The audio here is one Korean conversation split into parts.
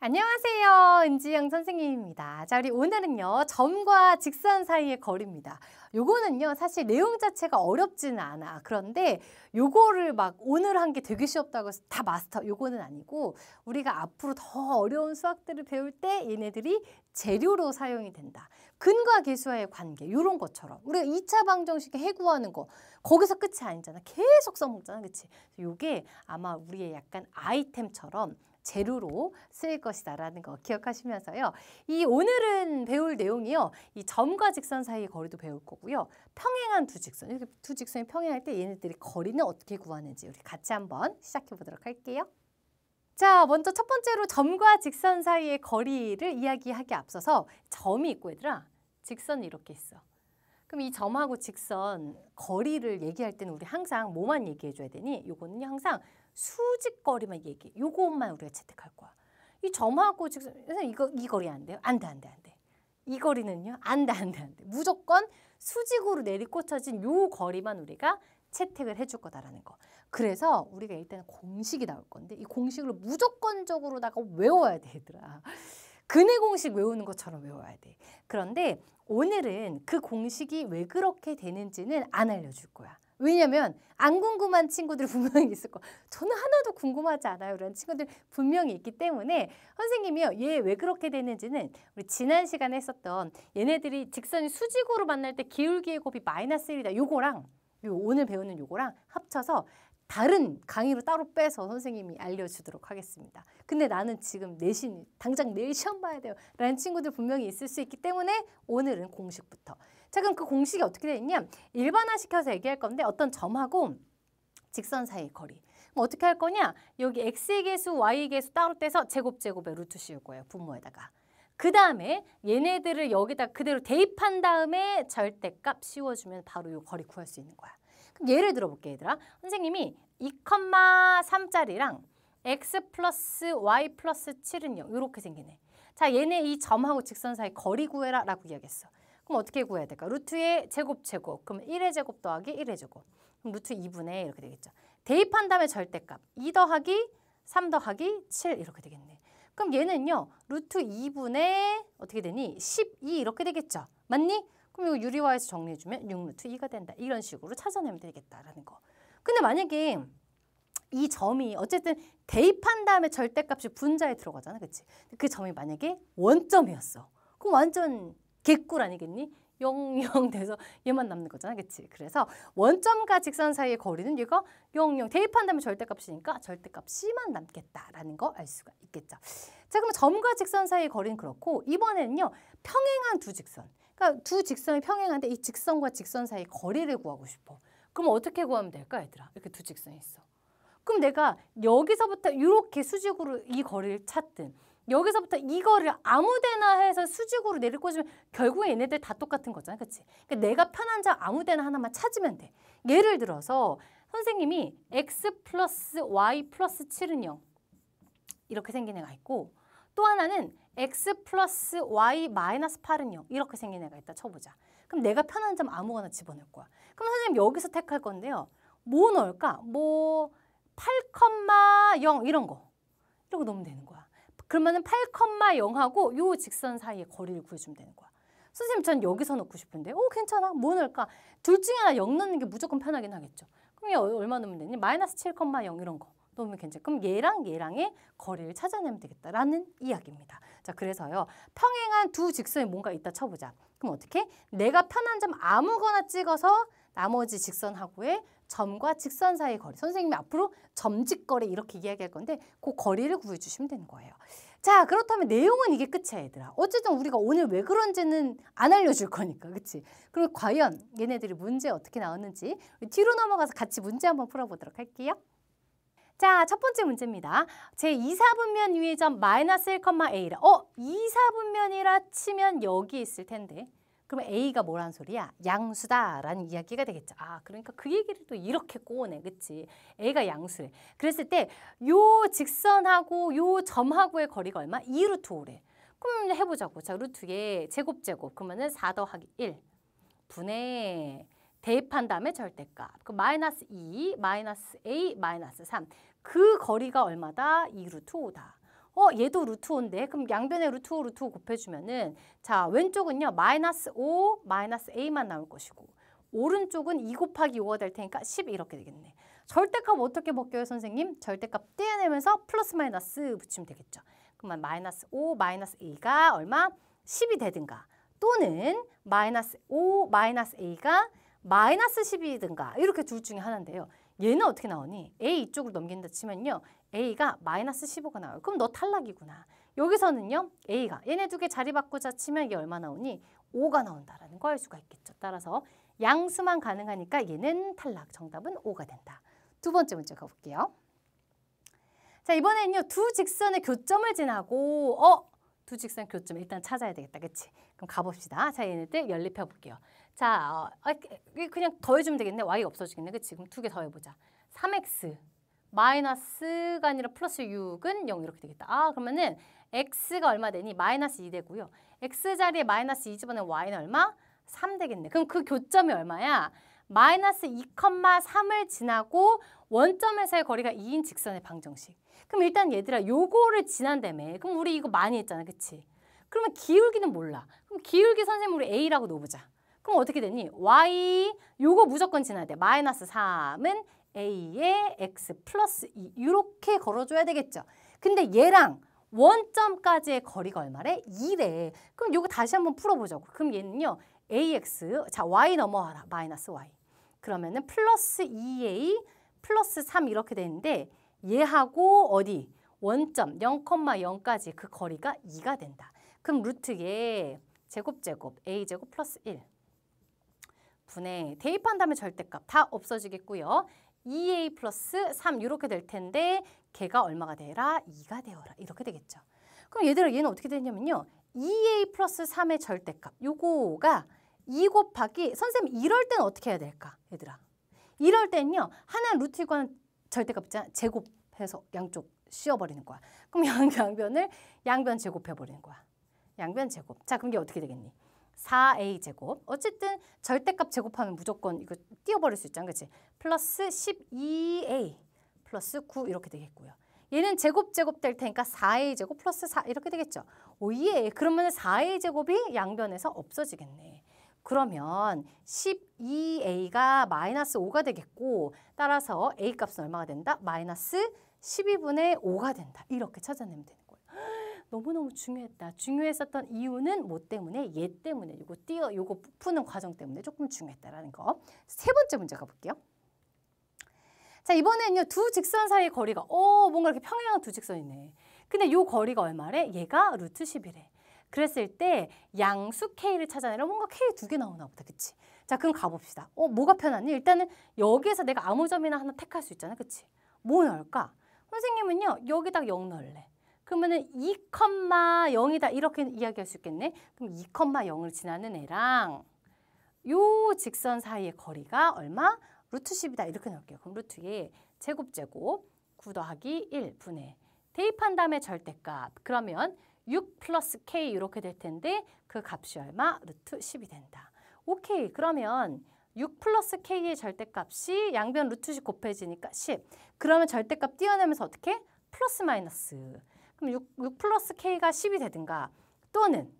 안녕하세요. 은지영 선생님입니다. 자, 우리 오늘은요. 점과 직선 사이의 거리입니다. 요거는요. 사실 내용 자체가 어렵지는 않아. 그런데 요거를 막 오늘 한 게 되게 쉬웠다고 해서 다 마스터 요거는 아니고 우리가 앞으로 더 어려운 수학들을 배울 때 얘네들이 재료로 사용이 된다. 근과 계수와의 관계 요런 것처럼 우리가 이차 방정식 에 해구하는 거 거기서 끝이 아니잖아. 계속 써먹잖아. 그치? 요게 아마 우리의 약간 아이템처럼 재료로 쓰일 것이다라는 거 기억하시면서요. 이 오늘은 배울 내용이요. 이 점과 직선 사이의 거리도 배울 거고요. 평행한 두 직선, 이렇게 두 직선이 평행할 때 얘네들이 거리는 어떻게 구하는지 우리 같이 한번 시작해 보도록 할게요. 자, 먼저 첫 번째로 점과 직선 사이의 거리를 이야기하기 앞서서 점이 있고 얘들아, 직선이 이렇게 있어. 그럼 이 점하고 직선 거리를 얘기할 때는 우리 항상 뭐만 얘기해 줘야 되니? 요거는 항상 수직거리만 얘기. 요것만 우리가 채택할 거야. 이 점하고 지금 이거 이 거리 안 돼요? 안 돼, 안 돼, 안 돼. 이 거리는요? 안 돼, 안 돼, 안 돼. 무조건 수직으로 내리꽂혀진 요 거리만 우리가 채택을 해줄 거다라는 거. 그래서 우리가 일단 공식이 나올 건데 이 공식을 무조건적으로다가 외워야 돼, 얘들아. 근의 공식 외우는 것처럼 외워야 돼. 그런데 오늘은 그 공식이 왜 그렇게 되는지는 안 알려줄 거야. 왜냐면 안 궁금한 친구들 분명히 있을 거. 저는 하나도 궁금하지 않아요. 그런 친구들 분명히 있기 때문에 선생님이요. 얘 왜 그렇게 되는지는 우리 지난 시간에 했었던 얘네들이 직선이 수직으로 만날 때 기울기의 곱이 마이너스 1이다. 요거랑 요 오늘 배우는 요거랑 합쳐서 다른 강의로 따로 빼서 선생님이 알려주도록 하겠습니다. 근데 나는 지금 내신 당장 내일 시험 봐야 돼요. 라는 친구들 분명히 있을 수 있기 때문에 오늘은 공식부터 자 그럼 그 공식이 어떻게 되냐 면 일반화시켜서 얘기할 건데 어떤 점하고 직선 사이의 거리 어떻게 할 거냐 여기 x의 개수, y의 개수 따로 떼서 제곱제곱에 루트 씌울 거예요 분모에다가 그 다음에 얘네들을 여기다 그대로 대입한 다음에 절대값 씌워주면 바로 요 거리 구할 수 있는 거야 그럼 예를 들어볼게 얘들아 선생님이 2,3짜리랑 x 플러스 y 플러스 7은 0 이렇게 생기네 자 얘네 이 점하고 직선 사이 거리 구해라 라고 이야기했어 그럼 어떻게 구해야 될까? 루트의 제곱 제곱. 그럼 1의 제곱 더하기 1의 제곱. 그럼 루트 2분의 이렇게 되겠죠. 대입한 다음에 절대값. 2 더하기 3 더하기 7 이렇게 되겠네. 그럼 얘는요. 루트 2분의 어떻게 되니? 12 이렇게 되겠죠. 맞니? 그럼 이거 유리화에서 정리해주면 6루트 2가 된다. 이런 식으로 찾아내면 되겠다라는 거. 근데 만약에 이 점이 어쨌든 대입한 다음에 절대값이 분자에 들어가잖아. 그치? 그 점이 만약에 원점이었어. 그럼 완전 개꿀 아니겠니? 영영 돼서 얘만 남는 거잖아. 그치? 그래서 원점과 직선 사이의 거리는 얘가 영영 대입한다면 절대값이니까 절대값이만 남겠다라는 거 알 수가 있겠죠. 자, 그럼 점과 직선 사이의 거리는 그렇고 이번에는요. 평행한 두 직선. 그러니까 두 직선이 평행한데 이 직선과 직선 사이 거리를 구하고 싶어. 그럼 어떻게 구하면 될까, 얘들아? 이렇게 두 직선이 있어. 그럼 내가 여기서부터 이렇게 수직으로 이 거리를 찾든 여기서부터 이거를 아무데나 해서 수직으로 내리 꽂으면 결국에 얘네들 다 똑같은 거잖아. 요 그치? 그러니까 음. 내가 편한 점 아무데나 하나만 찾으면 돼. 예를 들어서 선생님이 x 플러스 y 플러스 7은 0 이렇게 생긴 애가 있고 또 하나는 x 플러스 y 마이너스 8은 0 이렇게 생긴 애가 있다 쳐보자. 그럼 내가 편한 점 아무거나 집어넣을 거야. 그럼 선생님 여기서 택할 건데요. 뭐 넣을까? 뭐 8,0 이런 거. 이러고 넣으면 되는 거야. 그러면은 8,0하고 요 직선 사이의 거리를 구해주면 되는 거야. 선생님 전 여기서 넣고 싶은데 어 괜찮아 뭐 넣을까 둘 중에 하나 0 넣는 게 무조건 편하긴 하겠죠 그럼 얼마 넣으면 되니 마이너스 7,0 이런 거 넣으면 괜찮아 그럼 얘랑 얘랑의 거리를 찾아내면 되겠다라는 이야기입니다 자 그래서요 평행한 두 직선이 뭔가 있다 쳐보자 그럼 어떻게 내가 편한 점 아무거나 찍어서 나머지 직선하고의 점과 직선 사이 의 거리. 선생님이 앞으로 점직거리 이렇게 이야기할 건데 그 거리를 구해주시면 되는 거예요. 자 그렇다면 내용은 이게 끝이야 얘들아. 어쨌든 우리가 오늘 왜 그런지는 안 알려줄 거니까 그치? 그럼 과연 얘네들이 문제 어떻게 나왔는지 뒤로 넘어가서 같이 문제 한번 풀어보도록 할게요. 자, 첫 번째 문제입니다. 제2사분면 위의 점 마이너스 1,A라. 어? 2사분면이라 치면 여기 있을 텐데. 그럼 A가 뭐란 소리야? 양수다라는 이야기가 되겠죠. 아, 그러니까 그 얘기를 또 이렇게 꼬네, 그치? A가 양수래. 그랬을 때요 직선하고 요 점하고의 거리가 얼마? 2루트 오래 그럼 해보자고. 자, 루트 에 제곱 제곱. 그러면은 4 더하기 1 분의 대입한 다음에 절대값. 그 마이너스 2, 마이너스 A, 마이너스 3. 그 거리가 얼마다? 2루트 5다. 어 얘도 루트 5인데 그럼 양변에 루트 5 루트 5 곱해주면은 자 왼쪽은요 마이너스 5 마이너스 a만 나올 것이고 오른쪽은 2 곱하기 5가 될 테니까 10 이렇게 되겠네. 절대값 어떻게 벗겨요 선생님? 절대값 떼어내면서 플러스 마이너스 붙이면 되겠죠. 그러면 마이너스 5 마이너스 a가 얼마? 10이 되든가 또는 마이너스 5 마이너스 a가 마이너스 10이든가 이렇게 둘 중에 하나인데요. 얘는 어떻게 나오니? a 이쪽으로 넘긴다 치면요. A가 마이너스 15가 나와요. 그럼 너 탈락이구나. 여기서는요. A가 얘네 두 개 자리 바꾸자 치면 이게 얼마 나오니? 5가 나온다라는 거알 수가 있겠죠. 따라서 양수만 가능하니까 얘는 탈락. 정답은 5가 된다. 두 번째 문제 가볼게요. 자 이번에는요. 두 직선의 교점을 지나고 어? 두 직선 교점 일단 찾아야 되겠다. 그치? 그럼 가봅시다. 자 얘네들 연립해 볼게요. 자 어, 아, 그냥 더해주면 되겠네. y가 없어지겠네. 그치? 그럼 두 개 더해보자. 3x 마이너스가 아니라 플러스 6은 0 이렇게 되겠다. 아 그러면은 x가 얼마 되니? 마이너스 2 되고요. x 자리에 마이너스 2집어넣 y는 얼마? 3 되겠네. 그럼 그 교점이 얼마야? 마이너스 2,3을 지나고 원점에서의 거리가 2인 직선의 방정식. 그럼 일단 얘들아 요거를 지난다며. 그럼 우리 이거 많이 했잖아. 그치? 그러면 기울기는 몰라. 그럼 기울기 선생님 우리 A라고 놓보자 그럼 어떻게 되니? Y 요거 무조건 지나야 돼. 마이너스 3은 a의 x 플러스 2 이렇게 걸어줘야 되겠죠. 근데 얘랑 원점까지의 거리가 얼마래? 2래. 그럼 요거 다시 한번 풀어보자고. 그럼 얘는요. ax, 자 y 넘어와라. 마이너스 y. 그러면은 플러스 2a e 플러스 3 이렇게 되는데 얘하고 어디? 원점 0,0까지 그 거리가 2가 된다. 그럼 루트 의 제곱제곱 a제곱 플러스 1 분의 대입한 다음에 절대값 다 없어지겠고요. 2a 플러스 3 이렇게 될 텐데 걔가 얼마가 되라? 2가 되어라 이렇게 되겠죠. 그럼 얘들아 얘는 어떻게 되냐면요. 2a 플러스 3의 절대값 요거가 2 곱하기 선생님 이럴 땐 어떻게 해야 될까 얘들아. 이럴 땐요. 하나 루트관 절대값 있잖아. 제곱해서 양쪽 씌워버리는 거야. 그럼 양, 변을 양변 제곱해버리는 거야. 양변 제곱. 자 그럼 이게 어떻게 되겠니? 4a 제곱. 어쨌든 절대값 제곱하면 무조건 이거 띄워버릴 수 있잖아. 그치? 플러스 12a 플러스 9 이렇게 되겠고요. 얘는 제곱 제곱 될 테니까 4a 제곱 플러스 4 이렇게 되겠죠. 오 예. 그러면 4a 제곱이 양변에서 없어지겠네. 그러면 12a가 마이너스 5가 되겠고 따라서 a 값은 얼마가 된다? 마이너스 12분의 5가 된다. 이렇게 찾아내면 되는 거예 너무너무 중요했다. 중요했었던 이유는 뭐 때문에? 얘 때문에. 이거 띄어, 이거 푸는 과정 때문에 조금 중요했다라는 거. 세 번째 문제 가볼게요. 자, 이번에는요. 두 직선 사이의 거리가 어 뭔가 이렇게 평행한 두 직선이네. 근데 요 거리가 얼마래? 얘가 루트 10이래. 그랬을 때 양수 K를 찾아내려 뭔가 K 두 개 나오나 보다. 그치? 자, 그럼 가봅시다. 어, 뭐가 편하니? 일단은 여기에서 내가 아무 점이나 하나 택할 수 있잖아. 그치? 뭐 넣을까? 선생님은요. 여기다 0 넣을래. 그러면은 2,0이다 이렇게 이야기할 수 있겠네. 그럼 2,0을 지나는 애랑 요 직선 사이의 거리가 얼마? 루트 10이다 이렇게 넣을게요. 그럼 루트 2 제곱제곱 9 더하기 1분의 대입한 다음에 절대값 그러면 6 플러스 k 이렇게 될 텐데 그 값이 얼마? 루트 10이 된다. 오케이 그러면 6 플러스 k의 절대값이 양변 루트 10 곱해지니까 10 그러면 절대값 띄어내면서 어떻게? 플러스 마이너스 그럼 6, 6 플러스 K가 10이 되든가 또는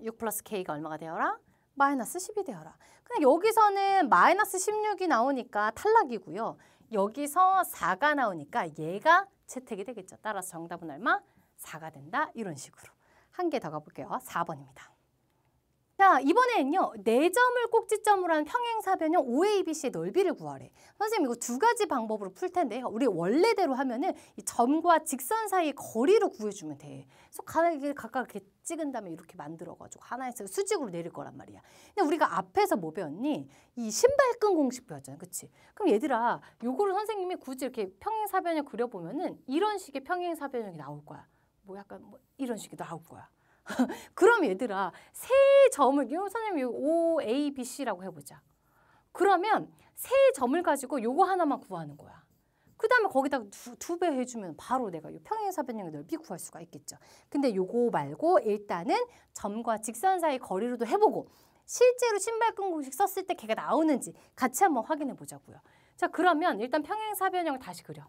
6 플러스 K가 얼마가 되어라? 마이너스 10이 되어라. 근데 여기서는 마이너스 16이 나오니까 탈락이고요. 여기서 4가 나오니까 얘가 채택이 되겠죠. 따라서 정답은 얼마? 4가 된다. 이런 식으로. 한 개 더 가볼게요. 4번입니다. 자, 이번에는요. 내점을 네 꼭지점으로 한 평행사변형 OABC의 넓이를 구하래. 선생님 이거 두 가지 방법으로 풀 텐데 우리 원래대로 하면은 이 점과 직선 사이의 거리로 구해주면 돼. 그래서 가게 각각 이렇게 찍은 다음에 이렇게 만들어가지고 하나에서 수직으로 내릴 거란 말이야. 근데 우리가 앞에서 뭐 배웠니? 이 신발끈 공식 배웠잖아. 그치? 그럼 얘들아 요거를 선생님이 굳이 이렇게 평행사변형 그려보면은 이런 식의 평행사변형이 나올 거야. 뭐 약간 뭐 이런 식이 나올 거야. 그럼 얘들아 세 점을 선생님 O A B C라고 해보자. 그러면 세 점을 가지고 요거 하나만 구하는 거야. 그 다음에 거기다두 배 해주면 바로 내가 이 평행사 변형의 넓이 구할 수가 있겠죠. 근데 요거 말고 일단은 점과 직선 사이 거리로도 해보고 실제로 신발끈 공식 썼을 때 걔가 나오는지 같이 한번 확인해 보자고요. 자 그러면 일단 평행사 변형을 다시 그려.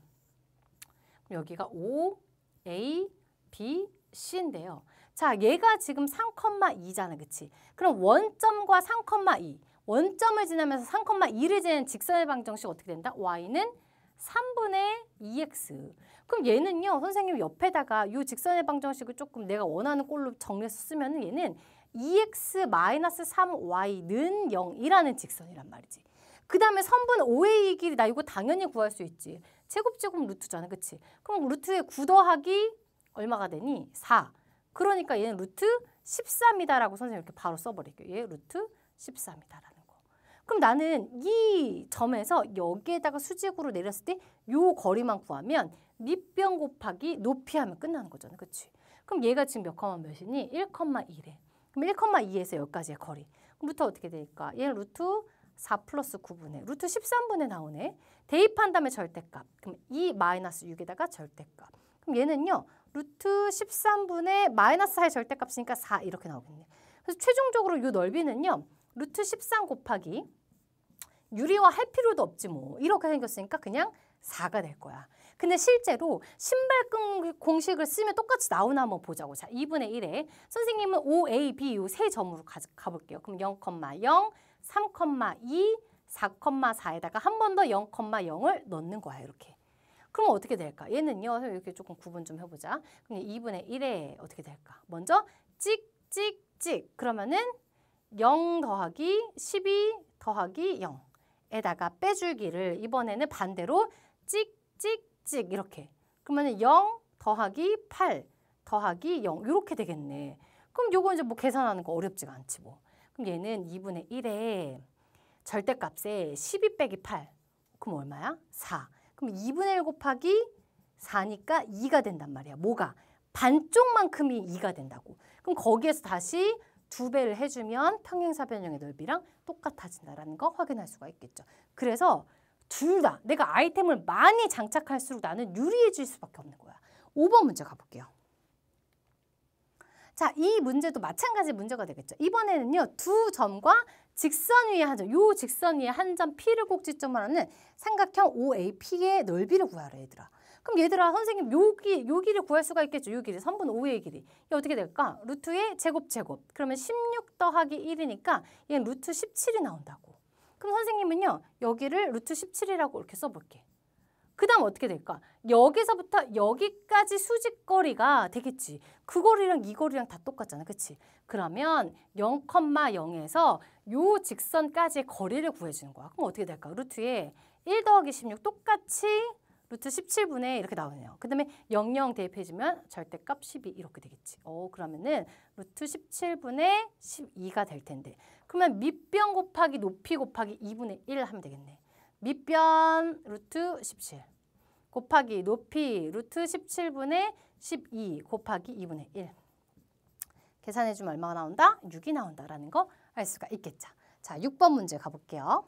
여기가 O, A, B, C인데요. 자, 얘가 지금 3,2잖아, 그치? 그럼 원점과 3,2, 원점을 지나면서 3,2를 지낸 직선의 방정식 어떻게 된다? y는 3분의 2x. 그럼 얘는요, 선생님 옆에다가 이 직선의 방정식을 조금 내가 원하는 꼴로 정리해서 쓰면 은 얘는 2x-3y는 0이라는 직선이란 말이지. 그 다음에 선분 5의 길이 나 이거 당연히 구할 수 있지. 제곱제곱 루트잖아, 그치? 그럼 루트의 9 더하기 얼마가 되니? 4. 그러니까 얘는 루트 14입니다라고 선생님 이렇게 바로 써버릴게요. 얘 루트 14입니다라는 거. 그럼 나는 이 점에서 여기에다가 수직으로 내렸을 때요 거리만 구하면 밑변 곱하기 높이 하면 끝나는 거잖아. 그치? 그럼 얘가 지금 몇 컴마 몇이니? 1,2래. 그럼 1,2에서 여기까지의 거리. 그럼 루트 어떻게 되니까? 얘는 루트 4 플러스 9분의 루트 13분의 나오네. 대입한 다음에 절대값. 그럼 2 마이너스 6에다가 절대값. 그럼 얘는요. 루트 13분의 마이너스 4의 절대값이니까 4 이렇게 나오겠네. 그래서 최종적으로 이 넓이는요. 루트 13 곱하기 유리화 할 필요도 없지 뭐 이렇게 생겼으니까 그냥 4가 될 거야. 근데 실제로 신발끈 공식을 쓰면 똑같이 나오나 한번 보자고. 자, 2분의 1에 선생님은 O, A, B 요세 점으로 가, 가볼게요. 그럼 0,0, 3,2, 4,4에다가 한 번 더 0,0을 넣는 거야, 이렇게. 그럼 어떻게 될까? 얘는요. 이렇게 조금 구분 좀 해보자. 그럼 2분의 1에 어떻게 될까? 먼저 찍찍찍 그러면은 0 더하기 12 더하기 0에다가 빼줄기를 이번에는 반대로 찍찍찍 이렇게 그러면0 더하기 8 더하기 0 이렇게 되겠네. 그럼 요거 이제 뭐 계산하는 거 어렵지가 않지 뭐. 그럼 얘는 2분의 1에 절대값에 12 빼기 8 그럼 얼마야? 4 그럼 2분의 1 곱하기 4니까 2가 된단 말이야. 뭐가? 반쪽만큼이 2가 된다고. 그럼 거기에서 다시 두 배를 해주면 평행사변형의 넓이랑 똑같아진다라는 거 확인할 수가 있겠죠. 그래서 둘 다 내가 아이템을 많이 장착할수록 나는 유리해질 수밖에 없는 거야. 5번 문제 가볼게요. 자, 이 문제도 마찬가지 문제가 되겠죠. 이번에는요. 두 점과 직선 위에 한 점, 요 직선 위에 한 점 P를 꼭지점으로 하는 삼각형 OAP의 넓이를 구하래 얘들아. 그럼 얘들아 선생님 요, 기, 요 길을 구할 수가 있겠죠. 요 길이 선분 5의 길이. 이게 어떻게 될까? 루트의 제곱 제곱. 그러면 16 더하기 1이니까 얘는 루트 17이 나온다고. 그럼 선생님은요. 여기를 루트 17이라고 이렇게 써볼게. 그 다음 어떻게 될까? 여기서부터 여기까지 수직거리가 되겠지. 그 거리랑 이 거리랑 다 똑같잖아. 그치? 그러면 0,0에서 요 직선까지 거리를 구해주는 거야. 그럼 어떻게 될까? 루트에 1 더하기 16 똑같이 루트 17분의 이렇게 나오네요. 그 다음에 00 대입해주면 절대값 12 이렇게 되겠지. 어 그러면은 루트 17분의 12가 될 텐데 그러면 밑변 곱하기 높이 곱하기 2분의 1 하면 되겠네. 밑변 루트 17 곱하기 높이 루트 17분의 12 곱하기 2분의 1 계산해주면 얼마가 나온다? 6이 나온다라는 거알 수가 있겠죠. 자, 6번 문제 가볼게요.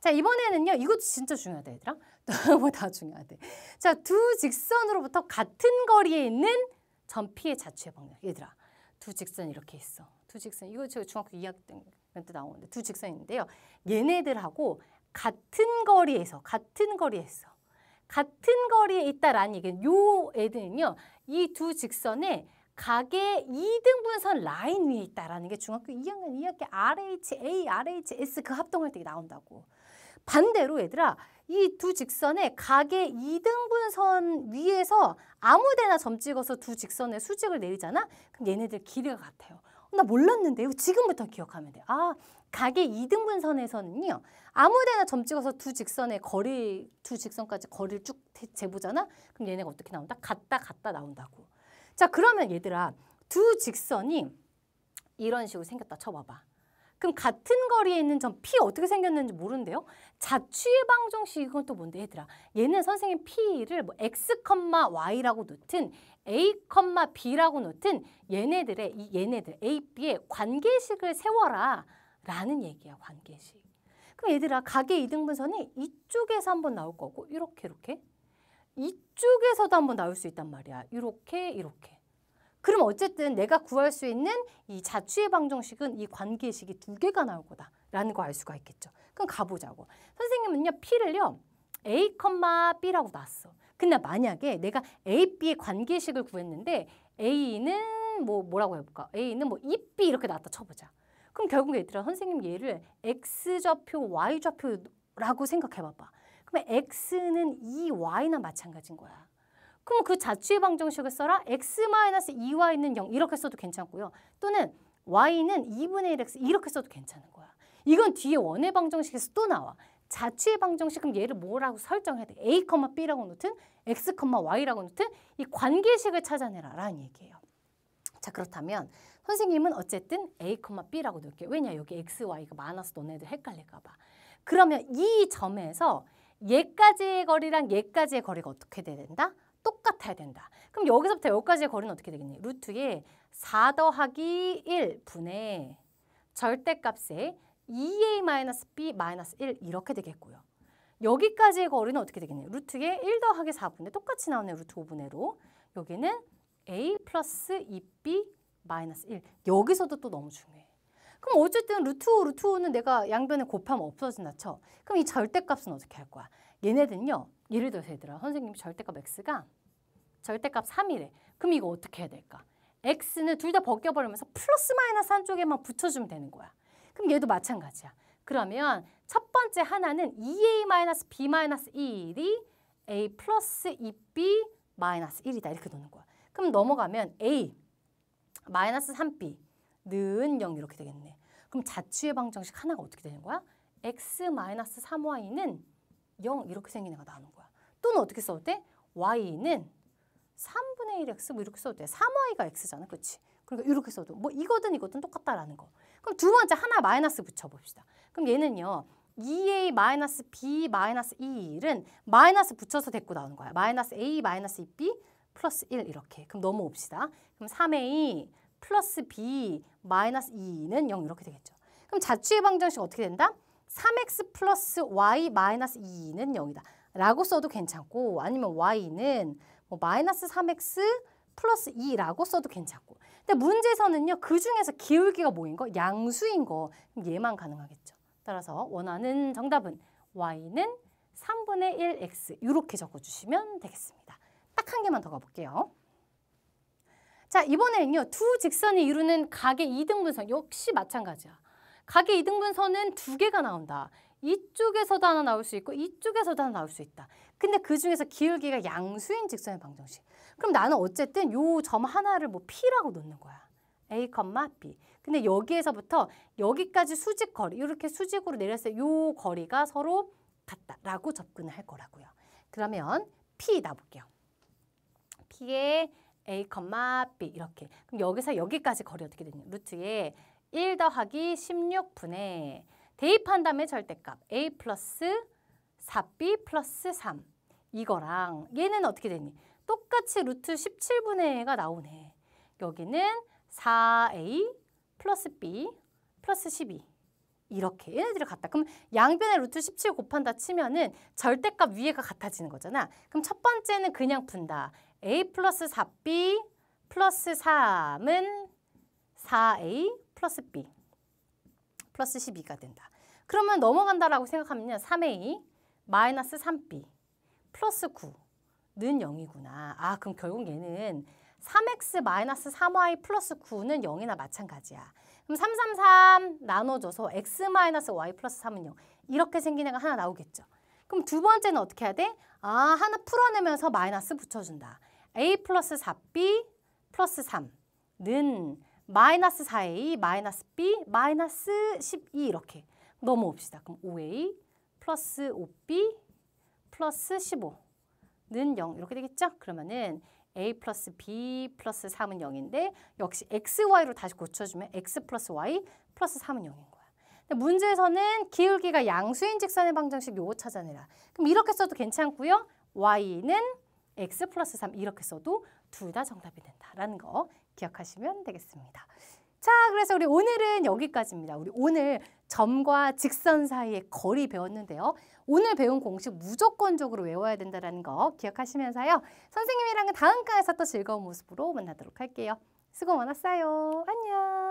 자, 이번에는요. 이것도 진짜 중요하다, 얘들아. 너무 다 중요하대. 자, 두 직선으로부터 같은 거리에 있는 전피의 자취의 방향. 얘들아, 두 직선 이렇게 있어. 두 직선, 이거 제가 중학교 2학년 때 나오는데 두 직선인데요. 얘네들하고 같은 거리에서, 같은 거리에서, 같은 거리에 있다라는 얘기는 요 애들은요. 이 두 직선에 가게 2등분선 라인 위에 있다라는 게 중학교 2학년 2학기 RHA, RHS 그 합동할 때 나온다고. 반대로 얘들아 이 두 직선의 가게 2등분선 위에서 아무데나 점 찍어서 두 직선의 수직을 내리잖아? 그럼 얘네들 길이가 같아요. 나 몰랐는데 요 지금부터 기억하면 돼. 요아가게 2등분선에서는요. 아무데나 점 찍어서 두 직선의 거리 두 직선까지 거리를 쭉 재보잖아? 그럼 얘네가 어떻게 나온다? 갔다갔다 나온다고. 자 그러면 얘들아 두 직선이 이런 식으로 생겼다 쳐봐봐. 그럼 같은 거리에 있는 점 P 어떻게 생겼는지 모르는데요. 자취의 방정식 이건 또 뭔데 얘들아. 얘는 선생님 P를 뭐 X, Y라고 놓든 A, B라고 놓든 얘네들의 이 얘네들 A, B의 관계식을 세워라 라는 얘기야 관계식. 그럼 얘들아 가계 이등분선이 이쪽에서 한번 나올 거고 이렇게 이렇게 이쪽에서도 한번 나올 수 있단 말이야. 이렇게 이렇게. 그럼 어쨌든 내가 구할 수 있는 이 자취의 방정식은 이 관계식이 두 개가 나올 거다라는 거 알 수가 있겠죠. 그럼 가보자고. 선생님은요. P를요. A, B라고 놨어. 근데 만약에 내가 A, B의 관계식을 구했는데 A는 뭐 뭐라고 해볼까? A는 뭐 2B 이렇게 나왔다 쳐보자. 그럼 결국 얘들아 선생님 얘를 X좌표, Y좌표라고 생각해봐봐. 그럼 x는 2y나 e, 마찬가지인 거야. 그럼 그 자취의 방정식을 써라. x-2y는 e, 0 이렇게 써도 괜찮고요. 또는 y는 2분의 1x 이렇게 써도 괜찮은 거야. 이건 뒤에 원의 방정식에서 또 나와. 자취의 방정식은 얘를 뭐라고 설정해야 돼? a, b라고 놓든 x, y라고 놓든 이 관계식을 찾아내라 라는 얘기예요. 자 그렇다면 선생님은 어쨌든 a, b라고 놓을게요. 왜냐 여기 x, y가 많아서 너네들 헷갈릴까 봐. 그러면 이 점에서 얘까지의 거리랑 얘까지의 거리가 어떻게 돼야 된다? 똑같아야 된다. 그럼 여기서부터 여기까지의 거리는 어떻게 되겠니? 루트 2 4 더하기 1분의 절대값에 2a-b-1 이렇게 되겠고요. 여기까지의 거리는 어떻게 되겠니? 루트 2 1 더하기 4분의 똑같이 나오네 루트 5분의 로 여기는 a 플러스 2b 1 여기서도 또 너무 중요해. 그럼 어쨌든 루트 5, 루트 5는 내가 양변에 곱하면 없어진다 쳐. 그럼 이 절대값은 어떻게 할 거야? 얘네들은요. 예를 들어서 얘들아 선생님 절대값 x가 절대값 3이래. 그럼 이거 어떻게 해야 될까? x는 둘 다 벗겨버리면서 플러스 마이너스 한쪽에만 붙여주면 되는 거야. 그럼 얘도 마찬가지야. 그러면 첫 번째 하나는 2a-b-1이 a 플러스 2b 1이다 이렇게 도는 거야. 그럼 넘어가면 a 마이너스 3b 는0 이렇게 되겠네. 그럼 자취의 방정식 하나가 어떻게 되는 거야? x-3y는 0 이렇게 생긴 애가 나오는 거야. 또는 어떻게 써도 돼? y는 3분의 1x 뭐 이렇게 써도 돼. 3y가 x잖아. 그렇 그러니까 이렇게 써도 뭐 이거든 이거든 똑같다라는 거. 그럼 두 번째 하나 마이너스 붙여봅시다. 그럼 얘는요. 2a b 21은 마이너스 붙여서 데리고 나오는 거야. 마이너스 a 2b 플러스 1 이렇게. 그럼 넘어옵시다. 그럼 3a 플러스 b 마이너스 2는 0 이렇게 되겠죠. 그럼 자취의 방정식 어떻게 된다? 3x 플러스 y 마이너스 2는 0이다. 라고 써도 괜찮고 아니면 y는 뭐 마이너스 3x 플러스 2라고 써도 괜찮고 근데 문제에서는요 그중에서 기울기가 뭐인 거? 양수인 거 얘만 가능하겠죠. 따라서 원하는 정답은 y는 3분의 1x 이렇게 적어주시면 되겠습니다. 딱 한 개만 더 가볼게요. 자, 이번에는요. 두 직선이 이루는 각의 이등분선 역시 마찬가지야. 각의 이등분선은 두 개가 나온다. 이쪽에서도 하나 나올 수 있고 이쪽에서도 하나 나올 수 있다. 근데 그중에서 기울기가 양수인 직선의 방정식. 그럼 나는 어쨌든 요 점 하나를 뭐 P라고 놓는 거야. A, B. 근데 여기에서부터 여기까지 수직 거리, 이렇게 수직으로 내렸을 때요 거리가 서로 같다라고 접근을 할 거라고요. 그러면 P 나볼게요. P의 a, b 이렇게 그럼 여기서 여기까지 거리 어떻게 되냐 루트에 1 더하기 16분의 대입한 다음에 절대값 a 플러스 4b 플러스 3 이거랑 얘는 어떻게 되니 똑같이 루트 17분의 가 나오네 여기는 4a 플러스 b 플러스 12 이렇게 얘네들이 같다. 그럼 양변의 루트 17 곱한다 치면은 절대값 위에가 같아지는 거잖아. 그럼 첫 번째는 그냥 푼다. a 플러스 4b 플러스 3은 4a 플러스 b 플러스 12가 된다. 그러면 넘어간다라고 생각하면요. 3a 마이너스 3b 플러스 9는 0이구나. 아 그럼 결국 얘는 3x 마이너스 3y 플러스 9는 0이나 마찬가지야. 그럼 333 나눠줘서 x 마이너스 y 플러스 3은 0. 이렇게 생긴 애가 하나 나오겠죠. 그럼 두 번째는 어떻게 해야 돼? 아, 하나 풀어내면서 마이너스 붙여준다. a 플러스 4b 플러스 3는 마이너스 4a 마이너스 b 마이너스 12 e 이렇게 넘어옵시다. 그럼 5a 플러스 5b 플러스 15는 0 이렇게 되겠죠? 그러면은 a 플러스 b 플러스 3은 0인데 역시 x, y로 다시 고쳐주면 x 플러스 y 플러스 3은 0인 거야. 근 문제에서는 기울기가 양수인 직선의 방정식 요거 찾아내라. 그럼 이렇게 써도 괜찮고요. y는 x 플러스 3 이렇게 써도 둘 다 정답이 된다라는 거 기억하시면 되겠습니다. 자, 그래서 우리 오늘은 여기까지입니다. 우리 오늘 점과 직선 사이의 거리 배웠는데요. 오늘 배운 공식 무조건적으로 외워야 된다는 거 기억하시면서요. 선생님이랑은 다음 강에서 또 즐거운 모습으로 만나도록 할게요. 수고 많았어요. 안녕.